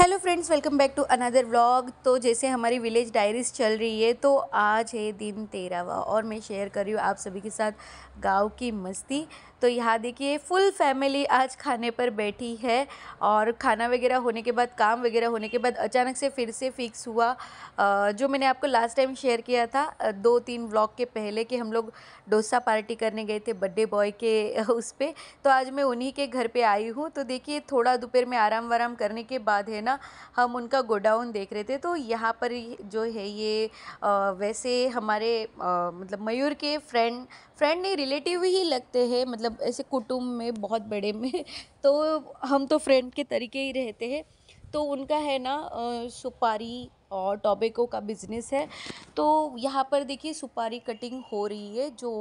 Hello friends welcome back to another vlog तो जैसे हमारी विलेज डायरीज चल रही है तो आज है दिन तेरहवा और मैं शेयर कर रही हूँ आप सभी के साथ गांव की मस्ती तो यहाँ देखिए फुल फैमिली आज खाने पर बैठी है और खाना वगैरह होने के बाद काम वगैरह होने के बाद अचानक से फिर से फ़िक्स हुआ जो मैंने आपको लास्ट टाइम शेयर किया था दो तीन व्लॉग के पहले कि हम लोग डोसा पार्टी करने गए थे बर्थडे बॉय के उस पर तो आज मैं उन्हीं के घर पर आई हूँ तो देखिए थोड़ा दोपहर में आराम वाराम करने के बाद है ना हम उनका गोडाउन देख रहे थे तो यहाँ पर जो है ये वैसे हमारे मतलब मयूर के फ्रेंड फ्रेंड नहीं रिलेटिव ही लगते हैं मतलब ऐसे कुटुंब में बहुत बड़े में तो हम तो फ्रेंड के तरीके ही रहते हैं तो उनका है ना सुपारी और टॉबेको का बिज़नेस है तो यहाँ पर देखिए सुपारी कटिंग हो रही है जो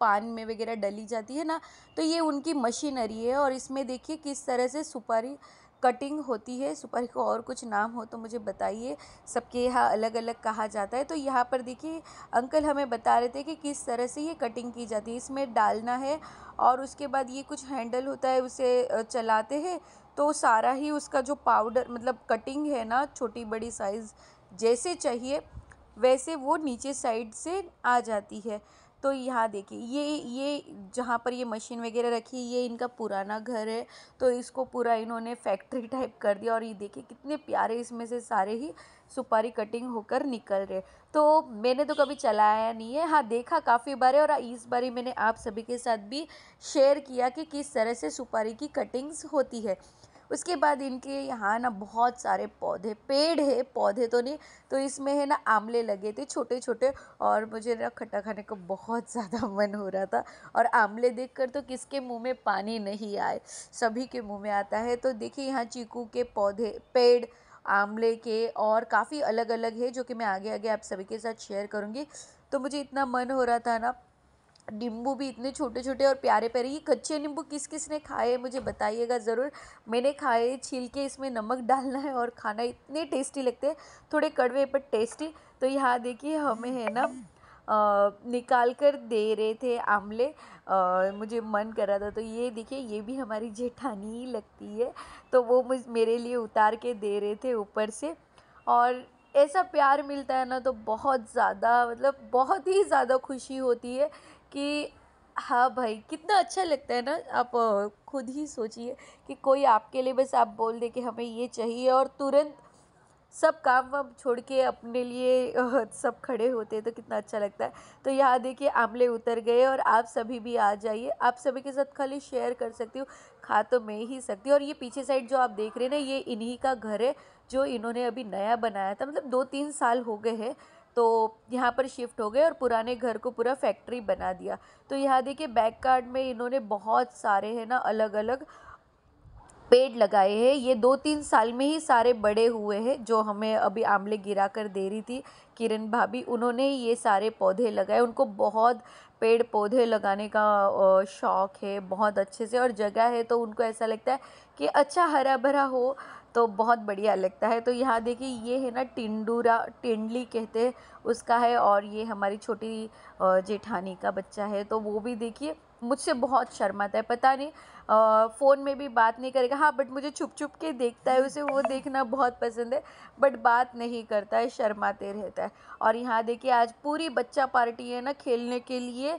पान में वगैरह डली जाती है ना तो ये उनकी मशीनरी है और इसमें देखिए किस तरह से सुपारी कटिंग होती है सुपर को और कुछ नाम हो तो मुझे बताइए सबके यहाँ अलग अलग कहा जाता है तो यहाँ पर देखिए अंकल हमें बता रहे थे कि किस तरह से ये कटिंग की जाती है इसमें डालना है और उसके बाद ये कुछ हैंडल होता है उसे चलाते हैं तो सारा ही उसका जो पाउडर मतलब कटिंग है ना छोटी बड़ी साइज़ जैसे चाहिए वैसे वो नीचे साइड से आ जाती है तो यहाँ देखिए ये ये जहाँ पर ये मशीन वगैरह रखी है ये इनका पुराना घर है तो इसको पूरा इन्होंने फैक्ट्री टाइप कर दिया और ये देखिए कितने प्यारे इसमें से सारे ही सुपारी कटिंग होकर निकल रहे तो मैंने तो कभी चलाया नहीं है हाँ देखा काफ़ी बार है और इस बार ही मैंने आप सभी के साथ भी शेयर किया कि किस तरह से सुपारी की कटिंग्स होती है उसके बाद इनके यहाँ ना बहुत सारे पौधे पेड़ है पौधे तो नहीं तो इसमें है ना आमले लगे थे छोटे छोटे और मुझे ना खट्टा खाने का बहुत ज़्यादा मन हो रहा था और आमले देख कर तो किसके मुँह में पानी नहीं आए सभी के मुँह में आता है तो देखिए यहाँ चीकू के पौधे पेड़ आमले के और काफ़ी अलग अलग है जो कि मैं आगे आगे आप सभी के साथ शेयर करूँगी तो मुझे इतना मन हो रहा था ना नींबू भी इतने छोटे छोटे और प्यारे प्यारे ये कच्चे नींबू किस किस ने खाए मुझे बताइएगा ज़रूर मैंने खाए छील के इसमें नमक डालना है और खाना इतने टेस्टी लगते हैं थोड़े कड़वे पर टेस्टी तो यहाँ देखिए हमें है ना आ, निकाल कर दे रहे थे आमले आ, मुझे मन कर रहा था तो ये देखिए ये भी हमारी जेठानी ही लगती है तो वो मुझ मेरे लिए उतार के दे रहे थे ऊपर से और ऐसा प्यार मिलता है ना तो बहुत ज़्यादा मतलब बहुत ही ज़्यादा खुशी होती है कि हाँ भाई कितना अच्छा लगता है ना आप खुद ही सोचिए कि कोई आपके लिए बस आप बोल दे कि हमें ये चाहिए और तुरंत सब काम वाम छोड़ के अपने लिए सब खड़े होते हैं तो कितना अच्छा लगता है तो यहाँ देखिए आमले उतर गए और आप सभी भी आ जाइए आप सभी के साथ खाली शेयर कर सकती हूँ खा तो मैं ही सकती हूँ और ये पीछे साइड जो आप देख रहे हैं ना ये इन्हीं का घर है जो इन्होंने अभी नया बनाया था मतलब दो तीन साल हो गए हैं तो यहाँ पर शिफ्ट हो गए और पुराने घर को पूरा फैक्ट्री बना दिया तो यहाँ देखिए बैक कार्ड में इन्होंने बहुत सारे है ना अलग अलग पेड़ लगाए हैं ये दो तीन साल में ही सारे बड़े हुए हैं जो हमें अभी आमले गिरा कर दे रही थी किरण भाभी उन्होंने ही ये सारे पौधे लगाए उनको बहुत पेड़ पौधे लगाने का शौक़ है बहुत अच्छे से और जगह है तो उनको ऐसा लगता है कि अच्छा हरा भरा हो तो बहुत बढ़िया लगता है तो यहाँ देखिए ये है ना टिंडूरा टिंडली कहते हैं उसका है और ये हमारी छोटी जेठानी का बच्चा है तो वो भी देखिए मुझसे बहुत शर्माता है पता नहीं फ़ोन में भी बात नहीं करेगा हाँ बट मुझे छुप छुप के देखता है उसे वो देखना बहुत पसंद है बट बात नहीं करता है शर्माते रहता है और यहाँ देखिए आज पूरी बच्चा पार्टी है ना खेलने के लिए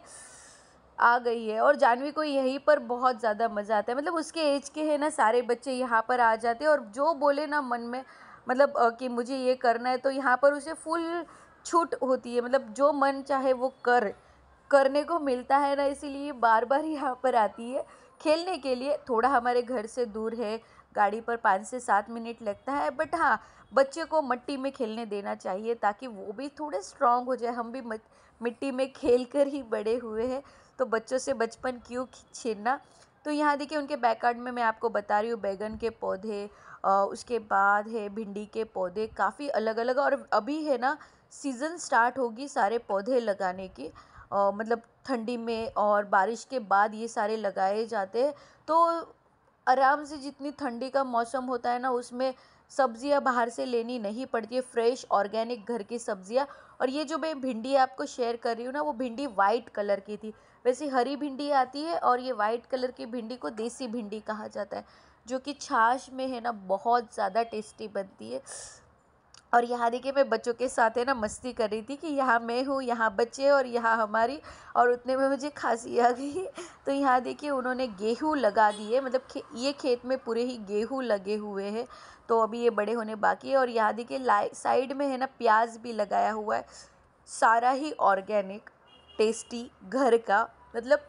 आ गई है और जानवी को यहीं पर बहुत ज़्यादा मज़ा आता है मतलब उसके एज के हैं ना सारे बच्चे यहाँ पर आ जाते हैं और जो बोले ना मन में मतलब कि मुझे ये करना है तो यहाँ पर उसे फुल छूट होती है मतलब जो मन चाहे वो कर करने को मिलता है ना इसीलिए बार बार यहाँ पर आती है खेलने के लिए थोड़ा हमारे घर से दूर है गाड़ी पर पाँच से सात मिनट लगता है बट हाँ बच्चे को मिट्टी में खेलने देना चाहिए ताकि वो भी थोड़े स्ट्रांग हो जाए हम भी मिट्टी में खेल कर ही बड़े हुए हैं तो बच्चों से बचपन क्यों छीनना तो यहाँ देखिए उनके बैकार्ड में मैं आपको बता रही हूँ बैगन के पौधे उसके बाद है भिंडी के पौधे काफ़ी अलग अलग और अभी है ना सीज़न स्टार्ट होगी सारे पौधे लगाने की आ, मतलब ठंडी में और बारिश के बाद ये सारे लगाए जाते हैं तो आराम से जितनी ठंडी का मौसम होता है ना उसमें सब्जियां बाहर से लेनी नहीं पड़ती है फ्रेश ऑर्गेनिक घर की सब्जियां और ये जो मैं भिंडी आपको शेयर कर रही हूँ ना वो भिंडी वाइट कलर की थी वैसे हरी भिंडी आती है और ये वाइट कलर की भिंडी को देसी भिंडी कहा जाता है जो कि छाछ में है ना बहुत ज़्यादा टेस्टी बनती है और यहाँ देखिए मैं बच्चों के साथ है ना मस्ती कर रही थी कि यहाँ मैं हूँ यहाँ बच्चे और यहाँ हमारी और उतने में मुझे खांसी आ गई तो यहाँ देखिए उन्होंने गेहूँ लगा दिए मतलब खे, ये खेत में पूरे ही गेहूँ लगे हुए हैं तो अभी ये बड़े होने बाकी है और यहाँ देखिए साइड में है ना प्याज भी लगाया हुआ है सारा ही ऑर्गेनिक टेस्टी घर का मतलब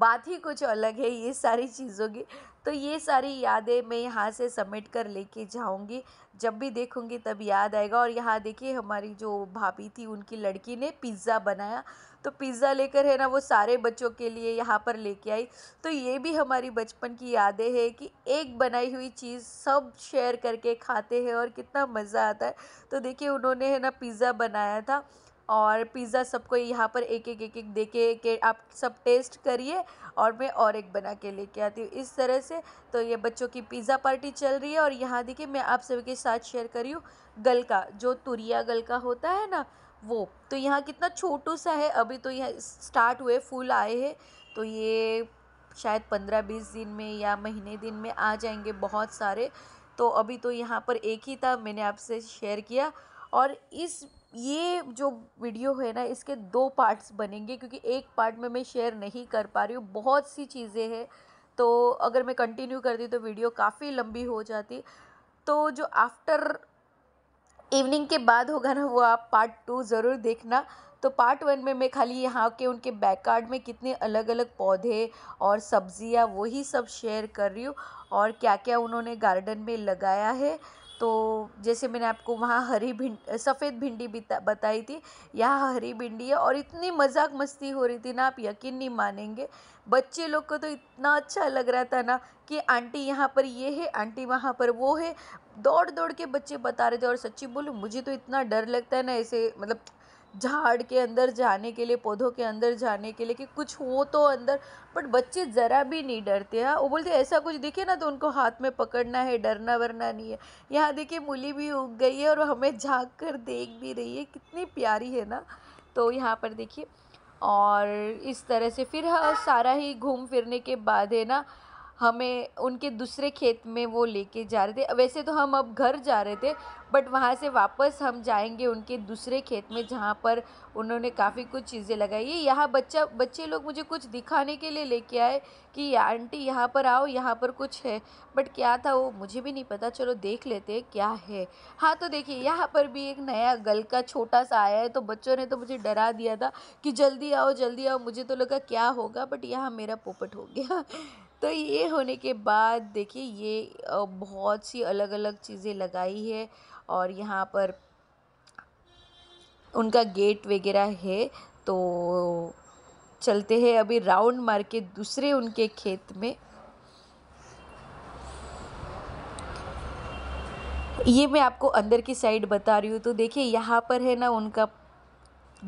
बात ही कुछ अलग है ये सारी चीज़ों की तो ये सारी यादें मैं यहाँ से सबमिट कर लेके जाऊँगी जब भी देखूँगी तब याद आएगा और यहाँ देखिए हमारी जो भाभी थी उनकी लड़की ने पिज़्ज़ा बनाया तो पिज़्ज़ा लेकर है ना वो सारे बच्चों के लिए यहाँ पर लेके आई तो ये भी हमारी बचपन की यादें हैं कि एक बनाई हुई चीज़ सब शेयर करके खाते हैं और कितना मज़ा आता है तो देखिए उन्होंने है ना पिज़्ज़ा बनाया था और पिज़्ज़ा सबको यहाँ पर एक एक एक एक दे के के आप सब टेस्ट करिए और मैं और एक बना के लेके आती हूँ इस तरह से तो ये बच्चों की पिज़्ज़ा पार्टी चल रही है और यहाँ देखिए मैं आप सभी के साथ शेयर करी हूँ गलका जो तुरिया गलका होता है ना वो तो यहाँ कितना छोटू सा है अभी तो यह स्टार्ट हुए फूल आए हैं तो ये शायद पंद्रह बीस दिन में या महीने दिन में आ जाएंगे बहुत सारे तो अभी तो यहाँ पर एक ही था मैंने आपसे शेयर किया और इस ये जो वीडियो है ना इसके दो पार्ट्स बनेंगे क्योंकि एक पार्ट में मैं शेयर नहीं कर पा रही हूँ बहुत सी चीज़ें हैं तो अगर मैं कंटिन्यू करती तो वीडियो काफ़ी लंबी हो जाती तो जो आफ्टर इवनिंग के बाद होगा ना वो आप पार्ट टू ज़रूर देखना तो पार्ट वन में मैं खाली यहाँ के उनके बैकयार्ड में कितने अलग अलग पौधे और सब्जियाँ वही सब शेयर कर रही हूँ और क्या क्या उन्होंने गार्डन में लगाया है तो जैसे मैंने आपको वहाँ हरी भिंड सफ़ेद भिंडी बताई थी यहाँ हरी भिंडी है और इतनी मजाक मस्ती हो रही थी ना आप यकीन नहीं मानेंगे बच्चे लोग को तो इतना अच्छा लग रहा था ना कि आंटी यहाँ पर ये है आंटी वहाँ पर वो है दौड़ दौड़ के बच्चे बता रहे थे और सच्ची बोलूँ मुझे तो इतना डर लगता है ना ऐसे मतलब झाड़ के अंदर जाने के लिए पौधों के अंदर जाने के लिए कि कुछ हो तो अंदर बट बच्चे ज़रा भी नहीं डरते हैं हाँ। वो बोलते ऐसा कुछ दिखे ना तो उनको हाथ में पकड़ना है डरना वरना नहीं है यहाँ देखिए मूली भी उग गई है और हमें झाँक कर देख भी रही है कितनी प्यारी है ना तो यहाँ पर देखिए और इस तरह से फिर हाँ सारा ही घूम फिरने के बाद है ना हमें उनके दूसरे खेत में वो लेके जा रहे थे वैसे तो हम अब घर जा रहे थे बट वहाँ से वापस हम जाएंगे उनके दूसरे खेत में जहाँ पर उन्होंने काफ़ी कुछ चीज़ें लगाई है यहाँ बच्चा बच्चे लोग मुझे कुछ दिखाने के लिए लेके आए कि आंटी यहाँ पर आओ यहाँ पर कुछ है बट क्या था वो मुझे भी नहीं पता चलो देख लेते क्या है हाँ तो देखिए यहाँ पर भी एक नया गल का छोटा सा आया है तो बच्चों ने तो मुझे डरा दिया था कि जल्दी आओ जल्दी आओ मुझे तो लगा क्या होगा बट यहाँ मेरा पोपट हो गया तो ये होने के बाद देखिए ये बहुत सी अलग अलग चीज़ें लगाई है और यहाँ पर उनका गेट वगैरह है तो चलते हैं अभी राउंड मार के दूसरे उनके खेत में ये मैं आपको अंदर की साइड बता रही हूँ तो देखिए यहाँ पर है ना उनका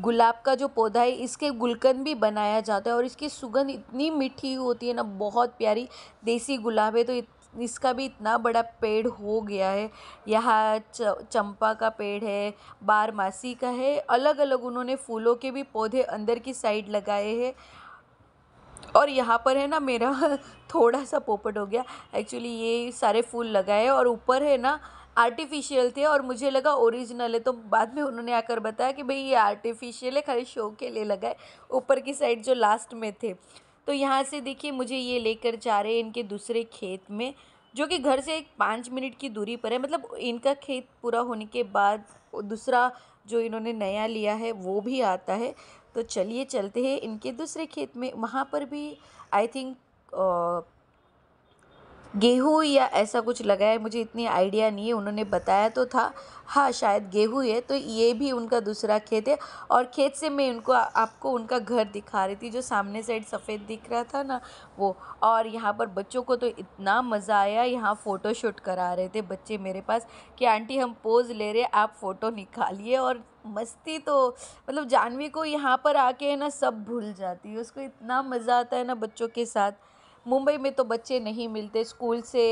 गुलाब का जो पौधा है इसके गुलकंद भी बनाया जाता है और इसकी सुगंध इतनी मीठी होती है ना बहुत प्यारी देसी गुलाब है तो इसका भी इतना बड़ा पेड़ हो गया है यहाँ चंपा का पेड़ है बारमासी का है अलग अलग उन्होंने फूलों के भी पौधे अंदर की साइड लगाए हैं और यहाँ पर है ना मेरा थोड़ा सा पोपट हो गया एक्चुअली ये सारे फूल लगाए और ऊपर है ना आर्टिफिशियल थे और मुझे लगा ओरिजिनल है तो बाद में उन्होंने आकर बताया कि भाई ये आर्टिफिशियल है खाली शो के लिए लगाए ऊपर की साइड जो लास्ट में थे तो यहाँ से देखिए मुझे ये लेकर जा रहे हैं इनके दूसरे खेत में जो कि घर से एक पाँच मिनट की दूरी पर है मतलब इनका खेत पूरा होने के बाद दूसरा जो इन्होंने नया लिया है वो भी आता है तो चलिए चलते हैं इनके दूसरे खेत में वहाँ पर भी आई थिंक गेहूँ या ऐसा कुछ लगा है मुझे इतनी आइडिया नहीं है उन्होंने बताया तो था हाँ शायद गेहूँ है तो ये भी उनका दूसरा खेत है और खेत से मैं उनको आपको उनका घर दिखा रही थी जो सामने साइड सफ़ेद दिख रहा था ना वो और यहाँ पर बच्चों को तो इतना मज़ा आया यहाँ फ़ोटो शूट करा रहे थे बच्चे मेरे पास कि आंटी हम पोज़ ले रहे आप फ़ोटो निकालिए और मस्ती तो मतलब जानवी को यहाँ पर आके है ना सब भूल जाती है उसको इतना मज़ा आता है ना बच्चों के साथ मुंबई में तो बच्चे नहीं मिलते स्कूल से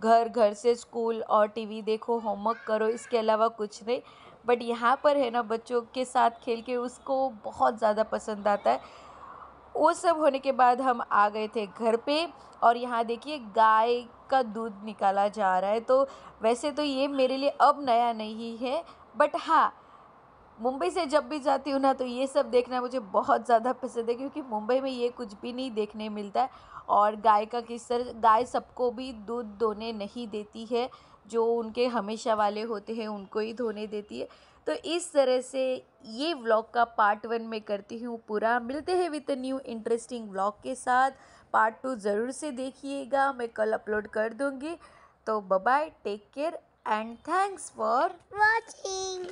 घर घर से स्कूल और टी वी देखो होमवर्क करो इसके अलावा कुछ नहीं बट यहाँ पर है ना बच्चों के साथ खेल के उसको बहुत ज़्यादा पसंद आता है वो सब होने के बाद हम आ गए थे घर पे और यहाँ देखिए गाय का दूध निकाला जा रहा है तो वैसे तो ये मेरे लिए अब नया नहीं है बट हाँ मुंबई से जब भी जाती हूँ ना तो ये सब देखना मुझे बहुत ज़्यादा पसंद है क्योंकि मुंबई में ये कुछ भी नहीं देखने मिलता है और गाय का तरह गाय सबको भी दूध धोने नहीं देती है जो उनके हमेशा वाले होते हैं उनको ही धोने देती है तो इस तरह से ये व्लॉग का पार्ट वन में करती हूँ पूरा मिलते हैं विद न्यू इंटरेस्टिंग व्लॉग के साथ पार्ट टू ज़रूर से देखिएगा मैं कल अपलोड कर दूँगी तो bye take care and thanks for watching